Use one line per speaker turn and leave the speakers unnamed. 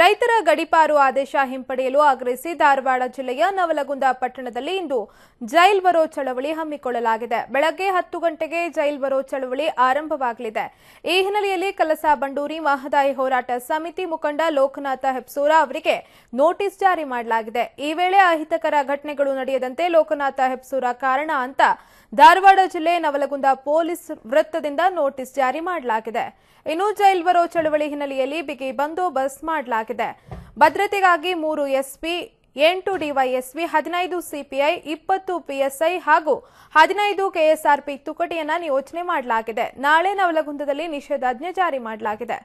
ರೈತರ ಗಡಿಪಾರು ಆದೇಶ ಹಿಂಪಡೆಯಲು ಆಗ್ರಹಿಸಿ ಧಾರವಾಡ ಜಿಲ್ಲೆಯ ನವಲಗುಂದ ಪಟ್ಟಣದಲ್ಲಿ ಇಂದು ಜೈಲ್ ಬರೋ ಚಳವಳಿ ಹಮ್ಮಿಕೊಳ್ಳಲಾಗಿದೆ ಬೆಳಗ್ಗೆ ಹತ್ತು ಗಂಟೆಗೆ ಜೈಲ್ ಬರೋ ಚಳವಳಿ ಆರಂಭವಾಗಲಿದೆ ಈ ಹಿನ್ನೆಲೆಯಲ್ಲಿ ಕಲಸಾ ಬಂಡೂರಿ ಮಹದಾಯಿ ಹೋರಾಟ ಸಮಿತಿ ಮುಖಂಡ ಲೋಕನಾಥ ಹೆಪ್ಸೂರ ಅವರಿಗೆ ನೋಟಿಸ್ ಜಾರಿ ಮಾಡಲಾಗಿದೆ ಈ ವೇಳೆ ಅಹಿತಕರ ಘಟನೆಗಳು ನಡೆಯದಂತೆ ಲೋಕನಾಥ ಹೆಪ್ಸೂರ ಕಾರಣ ಅಂತ ಧಾರವಾಡ ಜಿಲ್ಲೆ ನವಲಗುಂದ ಪೊಲೀಸ್ ವೃತ್ತದಿಂದ ನೋಟಿಸ್ ಜಾರಿ ಮಾಡಲಾಗಿದೆ ಇನ್ನು ಜೈಲ್ ಬರೋ ಚಳವಳಿ ಹಿನ್ನೆಲೆಯಲ್ಲಿ ಬಿಗಿ ಬಂದೋಬಸ್ತ್ ಮಾಡಲಾಗಿದೆ ಮಾಡಲಾಗಿದೆ ಭದ್ರತೆಗಾಗಿ ಮೂರು ಎಸ್ಪಿ ಎಂಟು ಡಿವೈಎಸ್ಪಿ ಹದಿನೈದು ಸಿಪಿಐ ಇಪ್ಪತ್ತು ಪಿಎಸ್ಐ ಹಾಗೂ ಹದಿನೈದು ಕೆಎಸ್ಆರ್ಪಿ ತುಕಟಿಯನ್ನು ನಿಯೋಜನೆ ಮಾಡಲಾಗಿದೆ ನಾಳೆ ನವಲಗುಂದದಲ್ಲಿ ನಿಷೇಧಾಜ್ಞೆ ಜಾರಿ ಮಾಡಲಾಗಿದೆ